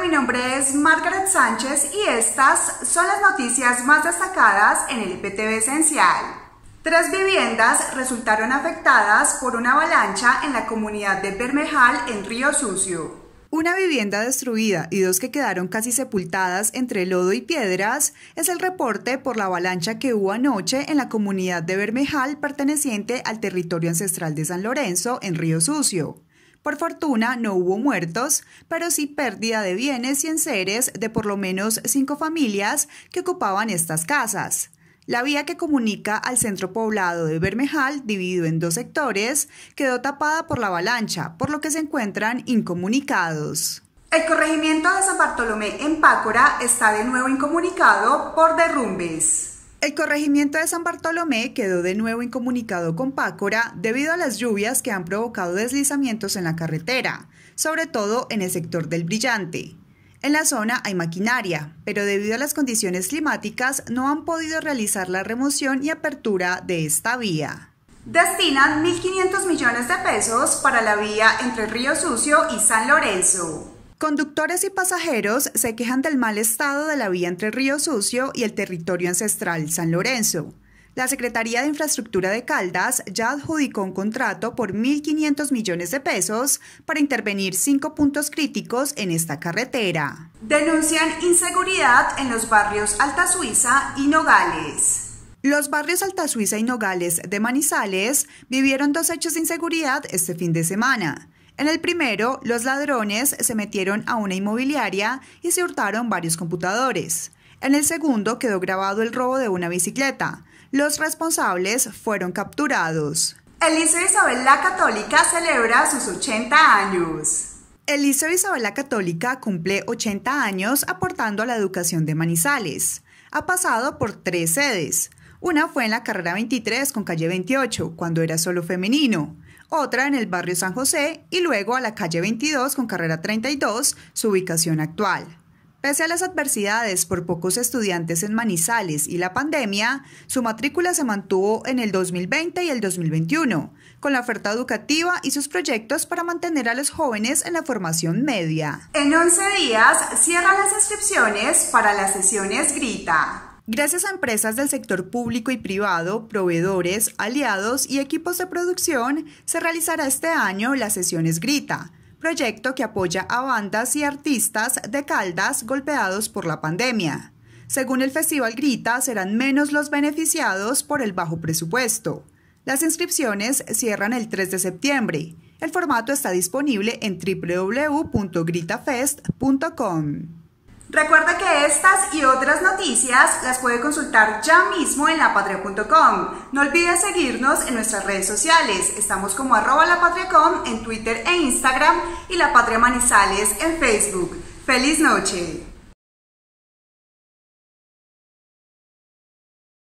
mi nombre es Margaret Sánchez y estas son las noticias más destacadas en el IPTV Esencial. Tres viviendas resultaron afectadas por una avalancha en la comunidad de Bermejal, en Río Sucio. Una vivienda destruida y dos que quedaron casi sepultadas entre lodo y piedras es el reporte por la avalancha que hubo anoche en la comunidad de Bermejal perteneciente al territorio ancestral de San Lorenzo, en Río Sucio. Por fortuna no hubo muertos, pero sí pérdida de bienes y enseres de por lo menos cinco familias que ocupaban estas casas. La vía que comunica al centro poblado de Bermejal, dividido en dos sectores, quedó tapada por la avalancha, por lo que se encuentran incomunicados. El corregimiento de San Bartolomé en Pácora está de nuevo incomunicado por derrumbes. El corregimiento de San Bartolomé quedó de nuevo incomunicado con Pácora debido a las lluvias que han provocado deslizamientos en la carretera, sobre todo en el sector del Brillante. En la zona hay maquinaria, pero debido a las condiciones climáticas no han podido realizar la remoción y apertura de esta vía. Destinan 1.500 millones de pesos para la vía entre Río Sucio y San Lorenzo. Conductores y pasajeros se quejan del mal estado de la vía entre Río Sucio y el territorio ancestral San Lorenzo. La Secretaría de Infraestructura de Caldas ya adjudicó un contrato por 1.500 millones de pesos para intervenir cinco puntos críticos en esta carretera. Denuncian inseguridad en los barrios Alta Suiza y Nogales. Los barrios Alta Suiza y Nogales de Manizales vivieron dos hechos de inseguridad este fin de semana. En el primero, los ladrones se metieron a una inmobiliaria y se hurtaron varios computadores. En el segundo quedó grabado el robo de una bicicleta. Los responsables fueron capturados. El Isabel la Católica celebra sus 80 años. El Isabel la Católica cumple 80 años aportando a la educación de Manizales. Ha pasado por tres sedes. Una fue en la carrera 23 con calle 28, cuando era solo femenino otra en el barrio San José y luego a la calle 22 con carrera 32, su ubicación actual. Pese a las adversidades por pocos estudiantes en Manizales y la pandemia, su matrícula se mantuvo en el 2020 y el 2021, con la oferta educativa y sus proyectos para mantener a los jóvenes en la formación media. En 11 días cierran las inscripciones para las sesiones Grita. Gracias a empresas del sector público y privado, proveedores, aliados y equipos de producción, se realizará este año las sesiones Grita, proyecto que apoya a bandas y artistas de Caldas golpeados por la pandemia. Según el Festival Grita, serán menos los beneficiados por el bajo presupuesto. Las inscripciones cierran el 3 de septiembre. El formato está disponible en www.gritafest.com. Recuerda que estas y otras noticias las puede consultar ya mismo en lapatria.com. No olvides seguirnos en nuestras redes sociales. Estamos como arroba lapatriacom en Twitter e Instagram y La Patria Manizales en Facebook. ¡Feliz noche!